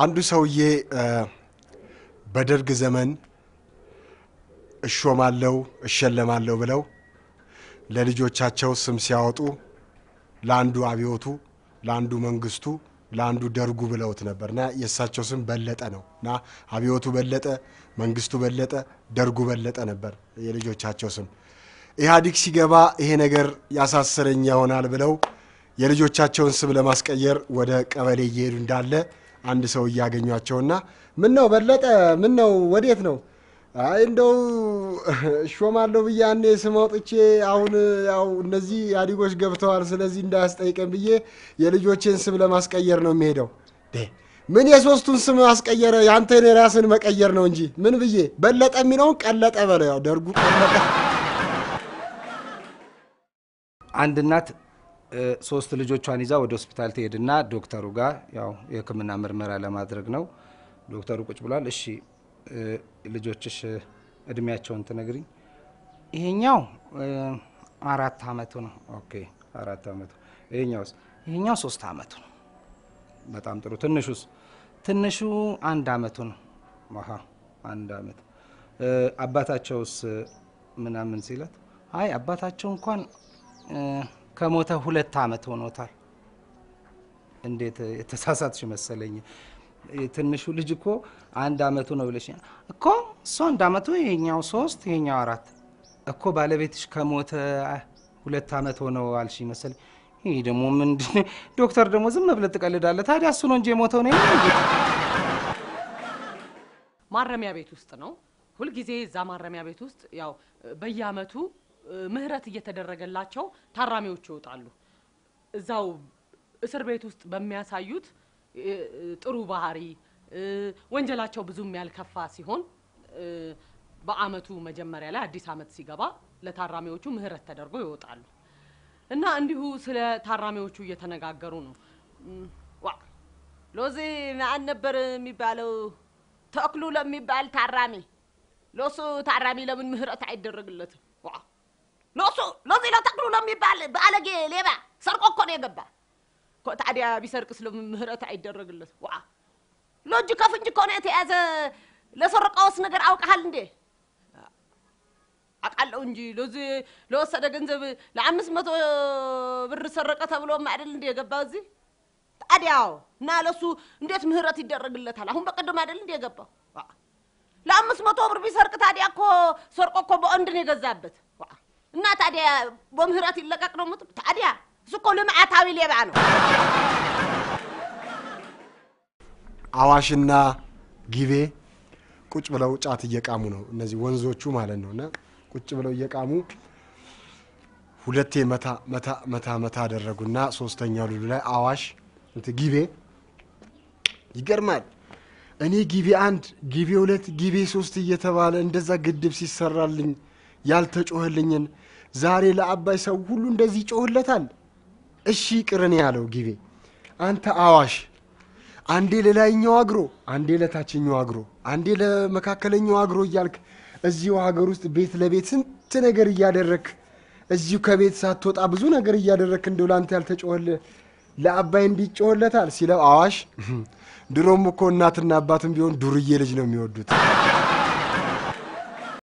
አንዱ ሰውዬ በደርግ ዘመን እሾማለው እሸለማለው ብለው ለልጆቻቸው ስም ሲያወጡ ለአንዱ አብዮቱ፣ ለአንዱ መንግስቱ፣ ለአንዱ ደርጉ ብለውት ነበር እና የእሳቸው ስም በለጠ ነው እና አብዮቱ በለጠ፣ መንግስቱ በለጠ፣ ደርጉ በለጠ ነበር የልጆቻቸው ስም። ኢህአዲግ ሲገባ ይሄ ነገር ያሳሰረኝ ይሆናል ብለው የልጆቻቸውን ስም ለማስቀየር ወደ ቀበሌ እየሄዱ እንዳለ አንድ ሰው እያገኟቸውና ምን ነው በለጠ፣ ምን ነው ወዴት ነው? አይ እንደው እሾማለሁ ብዬ አኔ ስም አውጥቼ አሁን ያው እነዚህ አዲጎች ገብተዋል፣ ስለዚህ እንዳያስጠይቀን ብዬ የልጆቼን ስም ለማስቀየር ነው የሚሄደው። ምን የሶስቱን ስም አስቀየረ? የአንተን የራስን መቀየር ነው እንጂ ምን ብዬ በለጠ የሚለውን ቀለጠ በለው። ያው ደርጉ ቀለጠ። አንድ እናት ሶስት ልጆቿን ይዛ ወደ ሆስፒታል ትሄድና ዶክተሩ ጋር ያው የህክምና ምርመራ ለማድረግ ነው። ዶክተሩ ቁጭ ብሏል። እሺ ልጆችሽ እድሜያቸውን ትነግሪኝ? ይሄኛው አራት አመቱ ነው። ኦኬ አራት አመቱ። ይሄኛውስ? ይሄኛው ሶስት አመቱ ነው። በጣም ጥሩ። ትንሹስ? ትንሹ አንድ አመቱ ነው። አሀ አንድ አመት። አባታቸውስ ምናምን ሲላት አይ አባታቸው እንኳን ከሞተ ሁለት ዓመት ሆኖታል። እንዴት የተሳሳትሽ መሰለኝ። ትንሹ ልጅ እኮ አንድ ዓመቱ ነው ብለሽ እኮ። እሱ አንድ ዓመቱ ይሄኛው ሶስት ይሄኛው አራት እኮ። ባለቤትሽ ከሞተ ሁለት ዓመት ሆነው አልሽ መሰለኝ። ይህ ደግሞ ምንድን ዶክተር ደግሞ ዝም ብለህ ትቀልዳለህ። ታዲያ እሱ ነው እንጂ የሞተው ነው። ማረሚያ ቤት ውስጥ ነው ሁልጊዜ። እዛ ማረሚያ ቤት ውስጥ ያው በየዓመቱ ምህረት እየተደረገላቸው ታራሚዎች ይወጣሉ። እዛው እስር ቤት ውስጥ በሚያሳዩት ጥሩ ባህሪ ወንጀላቸው ብዙም ያልከፋ ሲሆን በአመቱ መጀመሪያ ላይ አዲስ አመት ሲገባ ለታራሚዎቹ ምህረት ተደርጎ ይወጣሉ እና እንዲሁ ስለ ታራሚዎቹ እየተነጋገሩ ነው። ዋ ሎዚ ማን ነበር የሚባለው ተክሉ ለሚባል ታራሚ ለሱ ታራሚ ለምን ምህረት አይደረግለትም? ለሱ ለዚህ ለተክሉ ለሚባል በአለጌ ሌባ ሰርቆ እኮ ነው የገባ። ታዲያ ቢሰርቅስ ምህረት አይደረግለት? ዋ ለእጅ ከፍንጅ እኮ ነው የተያዘ። ለሰረቃውስ ነገር አውቀሃል እንዴ? አውቃለሁ እንጂ ለዚ ለወሰደ ገንዘብ ለአምስት መቶ ብር ሰረቀ ተብሎም አይደል እንዴ የገባ እዚህ? ታዲያው እና ለሱ እንዴት ምህረት ይደረግለታል? አሁን በቀደም አይደል እንዴ የገባው? ለአምስት መቶ ብር ቢሰርቅ ታዲያ እኮ ሰርቆ እኮ በወንድ የገዛበት። እና ታዲያ በምህረት ይለቀቅ ነው የምትሉ? ታዲያ እሱ እኮ ልምዓታዊ ሌባ ነው። አዋሽና ጊቤ ቁጭ ብለው ጫት እየቃሙ ነው። እነዚህ ወንዞቹ ማለት ነው። እና ቁጭ ብለው እየቃሙ ሁለቴ መታ መታ መታ መታ አደረጉና ሶስተኛው ሉሉ ላይ አዋሽ እንትን ጊቤ ይገርማል። እኔ ጊቤ አንድ ጊቤ ሁለት ጊቤ ሶስት እየተባለ እንደዛ ግድብ ሲሰራልኝ ያልተጮህልኝን ዛሬ ለአባይ ሰው ሁሉ እንደዚህ ይጮህለታል። እሺ ቅርን ያለው ጊቤ አንተ አዋሽ አንዴ ለላይኛው አግሮ፣ አንዴ ለታችኛው አግሮ፣ አንዴ ለመካከለኛው አግሮ እያልክ እዚሁ ሀገር ውስጥ ቤት ለቤት ስንት ነገር እያደረክ እዚሁ ከቤት ሳትወጣ ብዙ ነገር እያደረክ እንደው ለአንተ ያልተጮኸልህ ለአባይ እንዲጮህለታል ሲለው አዋሽ ድሮም እኮ እናትና አባትም ቢሆን ዱርዬ ልጅ ነው የሚወዱት።